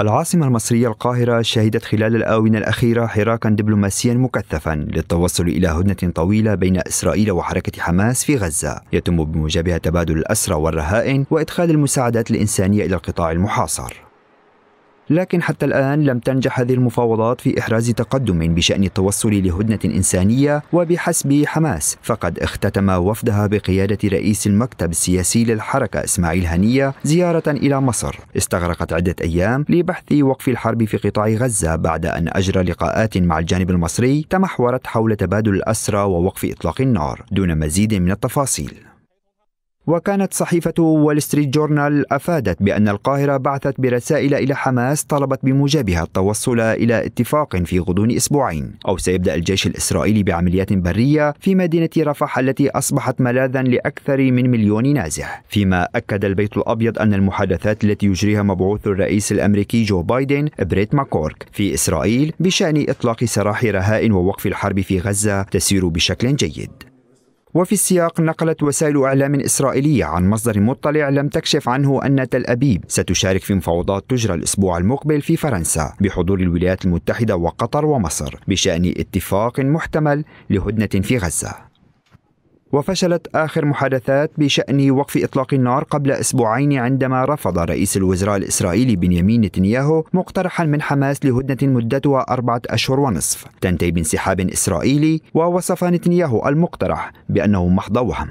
العاصمة المصرية القاهرة شهدت خلال الآونة الأخيرة حراكا دبلوماسيا مكثفا للتوصل إلى هدنة طويلة بين إسرائيل وحركة حماس في غزة يتم بموجبها تبادل الأسرى والرهائن وإدخال المساعدات الإنسانية إلى القطاع المحاصر لكن حتى الآن لم تنجح هذه المفاوضات في إحراز تقدم بشأن التوصل لهدنة إنسانية وبحسب حماس فقد اختتم وفدها بقيادة رئيس المكتب السياسي للحركة إسماعيل هنية زيارة إلى مصر استغرقت عدة أيام لبحث وقف الحرب في قطاع غزة بعد أن أجرى لقاءات مع الجانب المصري تمحورت حول تبادل الأسرى ووقف إطلاق النار دون مزيد من التفاصيل وكانت صحيفة وول ستريت جورنال أفادت بأن القاهرة بعثت برسائل إلى حماس طلبت بموجبها التوصل إلى اتفاق في غضون أسبوعين أو سيبدأ الجيش الإسرائيلي بعمليات برية في مدينة رفح التي أصبحت ملاذا لأكثر من مليون نازح فيما أكد البيت الأبيض أن المحادثات التي يجريها مبعوث الرئيس الأمريكي جو بايدن بريت ماكورك في إسرائيل بشأن إطلاق سراح رهائن ووقف الحرب في غزة تسير بشكل جيد وفي السياق نقلت وسائل اعلام اسرائيليه عن مصدر مطلع لم تكشف عنه ان تل ابيب ستشارك في مفاوضات تجرى الاسبوع المقبل في فرنسا بحضور الولايات المتحده وقطر ومصر بشان اتفاق محتمل لهدنه في غزه وفشلت آخر محادثات بشأن وقف إطلاق النار قبل أسبوعين عندما رفض رئيس الوزراء الإسرائيلي بنيامين نتنياهو مقترحا من حماس لهدنة مدتها أربعة أشهر ونصف تنتهي بانسحاب إسرائيلي ووصف نتنياهو المقترح بأنه محض وهم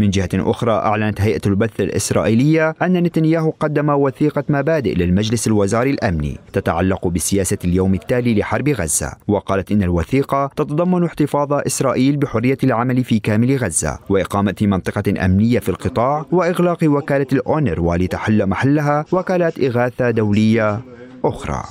من جهة أخرى أعلنت هيئة البث الإسرائيلية أن نتنياهو قدم وثيقة مبادئ للمجلس الوزاري الأمني تتعلق بسياسة اليوم التالي لحرب غزة وقالت إن الوثيقة تتضمن احتفاظ إسرائيل بحرية العمل في كامل غزة وإقامة منطقة أمنية في القطاع وإغلاق وكالة الأونر ولتحل محلها وكالات إغاثة دولية أخرى